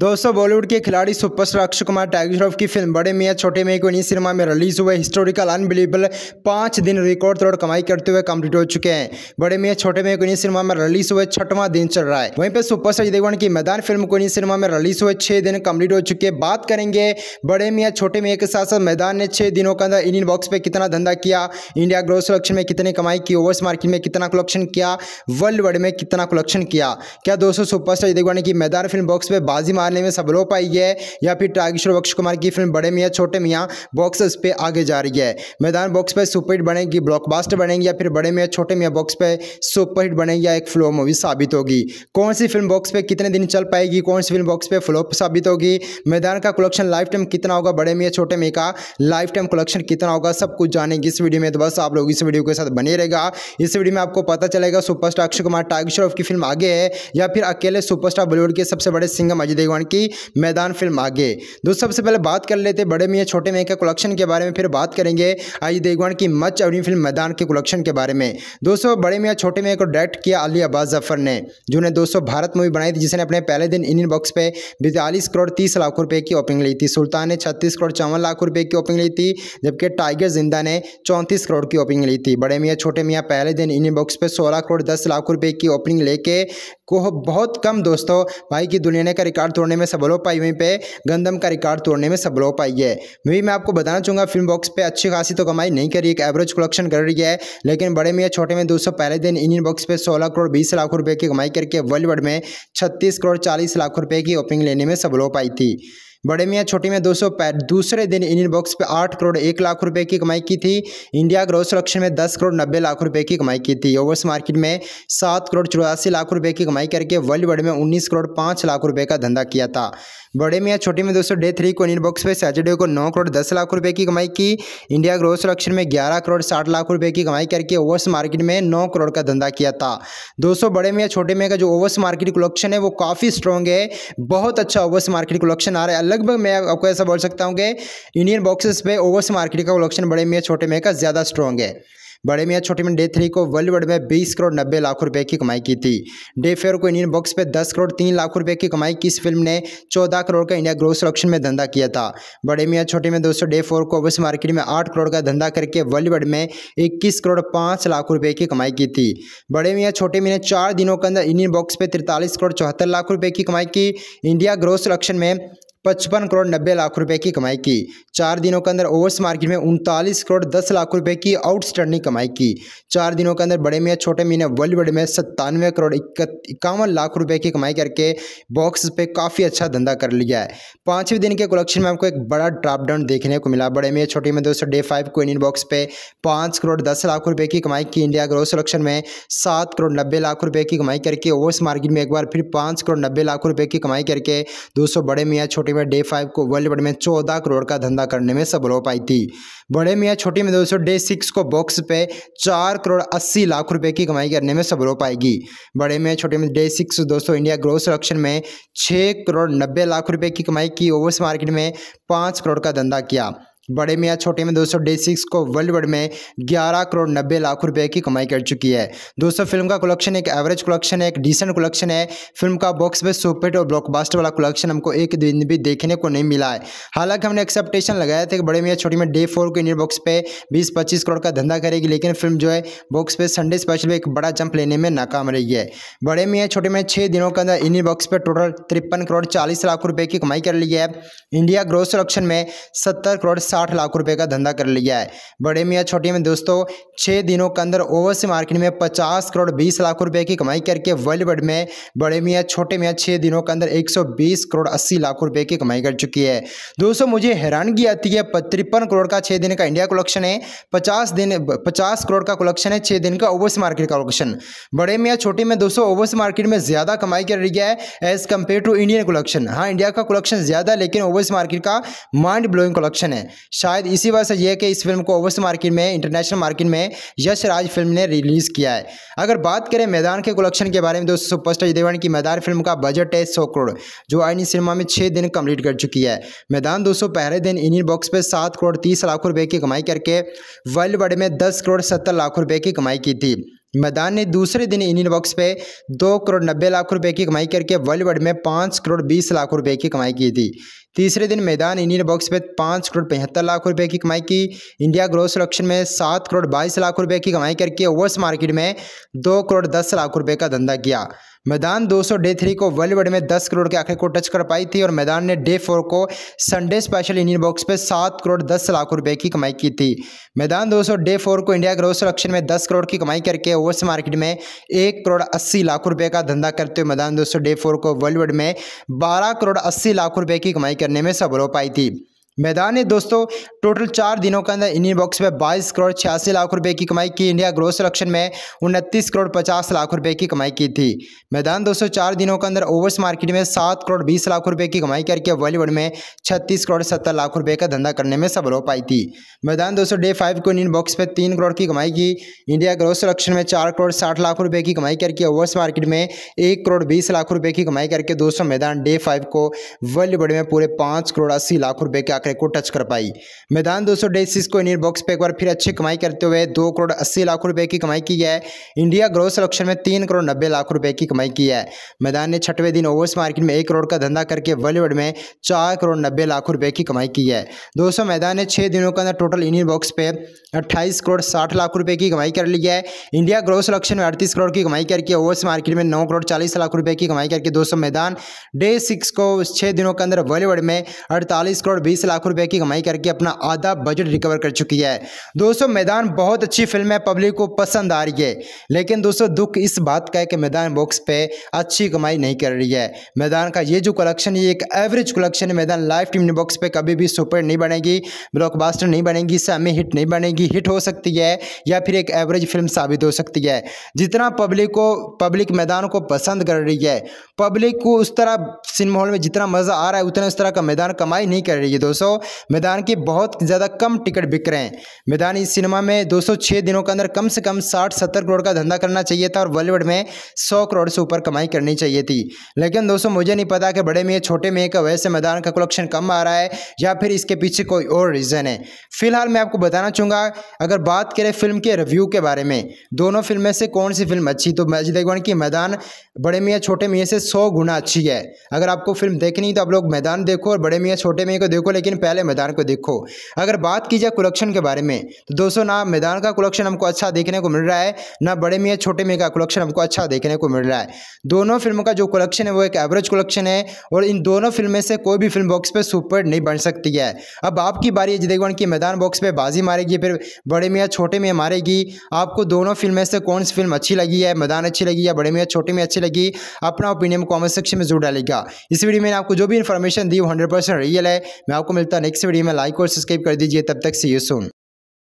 दोस्तों बॉलीवुड के खिलाड़ी सुपरस्टार अक्षय कुमार टाइगर श्रॉफ की फिल्म बड़े मियाँ छोटे मियाँ को इन्हीं सिनेमा में रिलीज हुए हिस्टोरिकल अनबिलीबल पाँच दिन रिकॉर्ड तोड़ कमाई करते हुए कंप्लीट हो चुके हैं बड़े मियाँ छोटे मियाँ को इन्हीं सिनेमा में रिलीज हुए छठवां दिन चल रहा है वहीं पर सुपरस्टार अजय देवगन की मैदान फिल्म को इन्हीं सिनेमा में रिलीज हुए छह दिन कम्प्लीट हो चुके हैं बात करेंगे बड़े मियाँ छोटे मियाँ के साथ साथ मैदान ने छह दिनों के अंदर इंडियन बॉक्स पर कितना धंधा किया इंडिया ग्रोस कलेक्शन में कितनी कमाई की ओवर्स मार्केट में कितना कलेक्शन किया वर्ल्ड वाइड में कितना कलेक्शन किया क्या दोस्तों सुपरस्टार अजय देवगन की मैदान फिल्म बॉक्स पर बाजी बाजी मारने में सफल हो पाई है या फिर टागेश्वर अक्षय कुमार की फिल्म बड़े मियाँ छोटे मियाँ बॉक्स पे आगे जा रही है मैदान बॉक्स पर सुपरहिट बनेगी ब्लॉकबास्टर बनेगी या फिर बड़े मियाँ छोटे मियाँ बॉक्स पर सुपरहिट बनेगी या एक फ्लो मूवी साबित होगी कौन सी फिल्म बॉक्स पर कितने दिन चल पाएगी कौन सी फिल्म बॉक्स पर फ्लोप साबित होगी मैदान का कलेक्शन लाइफ टाइम कितना होगा बड़े मियाँ छोटे मियाँ का लाइफ टाइम कलेक्शन कितना होगा सब कुछ जानेंगे इस वीडियो में तो बस आप लोग इस वीडियो के साथ बने रहेगा इस वीडियो में आपको पता चलेगा सुपरस्टार अक्षय कुमार टाइगर श्रॉफ की फिल्म आगे है या फिर अकेले सुपरस्टार बॉलीवुड के सबसे बड़े सिंगर अजय देवगण की मैदान फिल्म आगे दोस्तों सबसे पहले बात कर लेते बड़े मियाँ छोटे मियाँ के कलेक्शन के बारे में फिर बात करेंगे अजय देगवान की मच अवनी फिल्म मैदान के कलेक्शन के बारे में दोस्तों बड़े मियाँ छोटे मियाँ को डायरेक्ट किया अली अब्बास जफर ने जिन्हें दोस्तों भारत मूवी बनाई थी जिसने अपने पहले दिन इंडियन बॉक्स पर बयालीस करोड़ तीस लाख रुपये की ओपनिंग ली थी सुल्तान ने छत्तीस करोड़ चौवन लाख रुपये की ओपनिंग ली थी जबकि टाइगर जिंदा ने चौंतीस करोड़ की ओपनिंग ली थी बड़े मियाँ छोटे मियाँ पहले दिन इंडियन बॉक्स पर सोलह करोड़ दस लाख रुपये की ओपनिंग लेके को बहुत कम दोस्तों भाई की दुनिया ने का रिकॉर्ड रिकॉर्ड तोड़ने में सफल हो पाई वहीं पे गंदम का रिकॉर्ड तोड़ने में सफल हो पाई है वहीं मैं आपको बताना चाहूँगा फिल्म बॉक्स पे अच्छी खासी तो कमाई नहीं करी एक एवरेज कलेक्शन कर रही है लेकिन बड़े में या छोटे में दोस्तों पहले दिन इंडियन बॉक्स पर सोलह करोड़ बीस लाख रुपये की कमाई करके वर्ल्ड में छत्तीस करोड़ चालीस लाख रुपये की ओपनिंग लेने में सफल हो पाई थी बड़े मियाँ छोटी में दो दूसरे दिन इंडियन बॉक्स पे आठ करोड़ एक लाख रुपए की कमाई की थी इंडिया ग्रोथ सुरक्षा में दस करोड़ नब्बे लाख रुपए की कमाई की थी ओवर्स मार्केट में सात करोड़ चौरासी लाख रुपए की कमाई करके वर्ल्ड वर्ड में उन्नीस करोड़ पाँच लाख रुपए का धंधा किया था बड़े मियाँ छोटे में दोस्तों डे थ्री को इंडियन बॉक्स पे सैटरडे को नौ करोड़ दस लाख रुपए की कमाई की इंडिया ग्रोथ सुरक्षा में ग्यारह करोड़ साठ लाख रुपए की कमाई करके ओवर्स मार्केट में नौ करोड़ का धंधा किया था दोस्तों बड़े मियाँ छोटे में का जो ओवर्स मार्केट कलेक्शन है वो काफ़ी स्ट्रॉन्ग है बहुत अच्छा ओवर्स मार्केट कलेक्शन आ रहा है लगभग मैं आपको ऐसा बोल सकता हूँ कि यूनियन बॉक्सेस पे ओवर्स मार्केट का कलेक्शन बड़े में छोटे में का ज़्यादा स्ट्रॉन्ग है बड़े मियाँ छोटे में डे थ्री को वर्ल्ड वर्ड में बीस करोड़ नब्बे लाख रुपए की कमाई की थी डे फेयर को इंडियन बॉक्स पे दस करोड़ तीन लाख रुपए की कमाई की इस फिल्म ने चौदह करोड़ का इंडिया ग्रोथ रक्षण में धंधा किया था बड़े मियाँ छोटे में दोस्तों डे फोर को ओवर्स मार्केट में आठ करोड़ का धंधा करके वर्ल्ड वर्ड में इक्कीस करोड़ पाँच लाख रुपये की कमाई की थी बड़े मियाँ छोटे मियाँ ने चार दिनों के अंदर इंडियन बॉक्स पर तिरतालीस करोड़ चौहत्तर लाख रुपये की कमाई की इंडिया ग्रोथ रक्षण में पचपन करोड़ नब्बे लाख रुपए की कमाई की चार दिनों के अंदर ओवर्स मार्केट में उनतालीस करोड़ दस लाख रुपए की आउटस्टैंडिंग कमाई की चार दिनों के अंदर बड़े में छोटे वर्ल्ड बॉलीवुड में सत्तानवे करोड़ इक्यावन लाख रुपए की कमाई करके बॉक्स पे काफ़ी अच्छा धंधा कर लिया है पाँचवें दिन के कलेक्शन में आपको एक बड़ा ड्रापडाउन देखने को मिला बड़े में छोटे में दोस्तों डे फाइव क्वीन बॉक्स पे पाँच करोड़ दस लाख रुपये की कमाई की इंडिया ग्रोथ सिलेक्शन में सात करोड़ नब्बे लाख रुपये की कमाई करके ओवर्स मार्केट में एक बार फिर पाँच करोड़ नब्बे लाख रुपये की कमाई करके दो बड़े मियाँ छोटे पार्टी में डे फाइव को वर्ल्ड वाइड में चौदह करोड़ का धंधा करने में सफल हो पाई थी बड़े मियाँ छोटी में दोस्तों डे सिक्स को बॉक्स पे चार करोड़ अस्सी लाख रुपए की कमाई करने में सफल हो पाएगी बड़े मियाँ छोटे में डे सिक्स दोस्तों इंडिया ग्रोथ रक्षण में छः करोड़ नब्बे लाख रुपये की कमाई की ओवर्स मार्केट में पाँच करोड़ का धंधा किया बड़े में या छोटे में दोस्तों डे सिक्स को वर्ल्ड वर्ड में ग्यारह करोड़ नब्बे लाख रुपए की कमाई कर चुकी है दोस्तों फिल्म का कलेक्शन एक एवरेज कलेक्शन है एक डिसेंट कलेक्शन है फिल्म का बॉक्स में सुपरहिट और ब्लॉकबास्टर वाला कलेक्शन हमको एक दिन भी देखने को नहीं मिला है हालांकि हमने एक्सेप्टेशन लगाया था कि बड़े में या छोटे में डे फोर को इंडियन बॉक्स पे बीस पच्चीस करोड़ का धंधा करेगी लेकिन फिल्म जो है बॉक्स पे संडे स्पेशल में एक बड़ा जंप लेने में नाकाम रही है बड़े में या छोटे में छः दिनों के अंदर इंडियन बॉक्स पर टोटल तिरपन करोड़ चालीस लाख रुपये की कमाई कर ली है इंडिया ग्रोथ कलेक्शन में सत्तर करोड़ साठ साठ लाख रुपए का धंधा कर लिया है बड़े मियाँ छोटे में दोस्तों छः दिनों के अंदर ओवरसी मार्केट में पचास करोड़ बीस लाख रुपए की कमाई करके वर्ल्ड वर्ड में बड़े मियाँ छोटे में या छः दिनों के अंदर एक करोड़ अस्सी लाख रुपये की कमाई कर चुकी है दोस्तों मुझे हैरानगी आती है तिरपन करोड़ का छः दिन का इंडिया कलेक्शन है पचास दिन पचास करोड़ का कलेक्शन है छः दिन का ओवरसी मार्केट का कलेक्शन बड़े मियाँ छोटे में दोस्तों ओवरसी मार्केट में ज़्यादा कमाई कर रही है as compare to Indian collection हाँ इंडिया का कलेक्शन ज़्यादा लेकिन ओवरसी मार्केट का माइंड ब्लोइंग कलेक्शन है शायद इसी वजह से यह कि इस फिल्म को ओवरसी मार्केट में इंटरनेशनल मार्केट में यश राज फिल्म ने रिलीज़ किया है अगर बात करें मैदान के कलेक्शन के बारे में दोस्तों सुपरस्टार अजय की मैदान फिल्म का बजट है सौ करोड़ जो आईनी सिनेमा में छः दिन कम्प्लीट कर चुकी है मैदान दोस्तों पहले दिन इंडियन बॉक्स पर सात करोड़ तीस लाख रुपये की कमाई करके वर्ल्ड वाइड में दस करोड़ सत्तर लाख रुपये की कमाई की थी मैदान ने दूसरे दिन इंडियन बॉक्स पे दो करोड़ नब्बे लाख रुपए की कमाई करके वर्ल्ड वाइड में पाँच करोड़ बीस लाख रुपए की कमाई की थी तीसरे दिन मैदान इंडियन बॉक्स में पाँच करोड़ पचहत्तर लाख रुपए की कमाई की इंडिया ग्रोथ सिलेक्शन में सात करोड़ बाईस लाख रुपए की कमाई करके ओवर्स मार्केट में दो करोड़ दस लाख रुपए का धंधा किया मैदान 200 डे थ्री को वर्ल्ड में 10 करोड़ के आंकड़े को टच कर पाई थी और मैदान ने डे फोर को संडे स्पेशल इंडियन बॉक्स पे 7 करोड़ 10 लाख रुपए की कमाई की थी मैदान 200 डे फोर को इंडिया ग्रोस सुरक्षण में 10 करोड़ की कमाई करके ओवर्स मार्केट में एक करोड़ अस्सी लाख रुपये का धंधा करते हुए मैदान दो डे फोर को वर्ल्ड में बारह करोड़ अस्सी लाख रुपये की कमाई करने में सफल हो पाई थी मैदान है दोस्तों टोटल चार दिनों के अंदर इंडियन बॉक्स में बाईस करोड़ छियासी लाख रुपए की कमाई की इंडिया ग्रोथ सिलेक्शन में उनतीस करोड़ पचास लाख रुपए की कमाई की थी मैदान दोस्तों चार दिनों के अंदर ओवर्स मार्केट में सात करोड़ बीस लाख रुपए की कमाई करके बॉलीवुड में छत्तीस करोड़ सत्तर लाख रुपये का धंधा करने में सफल हो पाई थी मैदान दोस्तों डे फाइव को इंडियन बॉक्स पर तीन करोड़ की कमाई की इंडिया ग्रोथ सिलेक्शन में चार करोड़ साठ लाख रुपये की कमाई करके ओवर्स मार्केट में एक करोड़ बीस लाख रुपये की कमाई करके दोस्तों मैदान डे फाइव को बॉलीवुड में पूरे पाँच करोड़ अस्सी लाख रुपये का आंकड़े को टच कर पाई मैदान दो सौ को इंडियन बॉक्स पर एक बार फिर अच्छी कमाई करते हुए दो करोड़ अस्सी लाख रुपए की कमाई की है इंडिया ग्रोथ सलेक्शन में तीन करोड़ नब्बे लाख रुपए की कमाई की है मैदान ने छठवें दिन ओवर्स मार्केट में एक करोड़ का धंधा करके बॉलीवुड में चार करोड़ नब्बे लाख रुपए की कमाई की है दोस्तों मैदान ने छः दिनों के अंदर टोटल इंडियन बॉक्स पे अट्ठाईस करोड़ साठ लाख रुपए की कमाई कर ली है इंडिया ग्रोथ सलेक्शन में अड़तीस करोड़ की कमाई करके ओवर्स मार्केट में नौ करोड़ चालीस लाख रुपए की कमाई करके दोस्तों मैदान डे सिक्स को छः दिनों के अंदर बॉलीवुड में अड़तालीस करोड़ बीस लाख रुपए की कमाई करके अपना आधा बजट रिकवर कर चुकी है दोस्तों मैदान बहुत अच्छी फिल्म है पब्लिक को पसंद आ रही है लेकिन दोस्तों दुख इस बात का है कि मैदान बॉक्स पे अच्छी कमाई नहीं कर रही है मैदान का ये जो कलेक्शन है एक एवरेज कलेक्शन है मैदान लाइफ टीम बॉक्स पर कभी भी सुपर नहीं बनेगी ब्लॉकबास्टर नहीं बनेगी सेमी हिट नहीं बनेगी हिट हो सकती है या फिर एक एवरेज फिल्म साबित हो सकती है जितना पब्लिक को पब्लिक मैदान को पसंद कर रही है पब्लिक को उस तरह सिनेमा हॉल में जितना मज़ा आ रहा है उतना उस तरह का मैदान कमाई नहीं कर रही है दोस्तों सौ मैदान की बहुत ज़्यादा कम टिकट बिक रहे हैं मैदान इस सिनेमा में दो दिनों के अंदर कम से कम साठ सत्तर करोड़ का धंधा करना चाहिए था और बॉलीवुड में सौ करोड़ से ऊपर कमाई करनी चाहिए थी लेकिन दोस्तों मुझे नहीं पता कि बड़े में छोटे में का वैसे मैदान का कलेक्शन कम आ रहा है या फिर इसके पीछे कोई और रीज़न है फिलहाल मैं आपको बताना चाहूँगा अगर बात करें फिल्म के रिव्यू के बारे में दोनों फिल्में से कौन सी फिल्म अच्छी तो अजय देवगन की मैदान बड़े मियाँ छोटे मियाँ से सौ गुना अच्छी है अगर आपको फिल्म देखनी तो आप लोग मैदान देखो और बड़े मियाँ छोटे मियाँ को तो देखो लेकिन लेकिन पहले मैदान को देखो अगर बात की जाए कुलक्षण के बारे में तो दोस्तों ना मैदान का कुलक्षण हमको अच्छा देखने को मिल रहा है ना बड़े मियाँ छोटे मियाँ का कुलक्षण हमको अच्छा देखने को मिल रहा है दोनों फिल्मों का जो कुलक्षण है वो एक एवरेज कुलक्षण है और इन दोनों फिल्में से कोई भी फिल्म बॉक्स पर सुपर नहीं बन सकती है अब आपकी बारी जदेगवन की मैदान बॉक्स पर बाजी मारेगी फिर बड़े मियाँ छोटे मियाँ मारेगी आपको दोनों फिल्में से कौन सी फिल्म अच्छी लगी है मैदान अच्छी लगी या बड़े मियाँ छोटे मियाँ अच्छी लगी अपना ओपिनियन कॉमेंट सेक्शन में जरूर डालेगा इस वीडियो में आपको जो भी इन्फॉर्मेशन दी वो हंड्रेड रियल है मैं आपको मिलता है नेक्स्ट वीडियो में लाइक और सब्सक्राइब कर दीजिए तब तक सी यू सून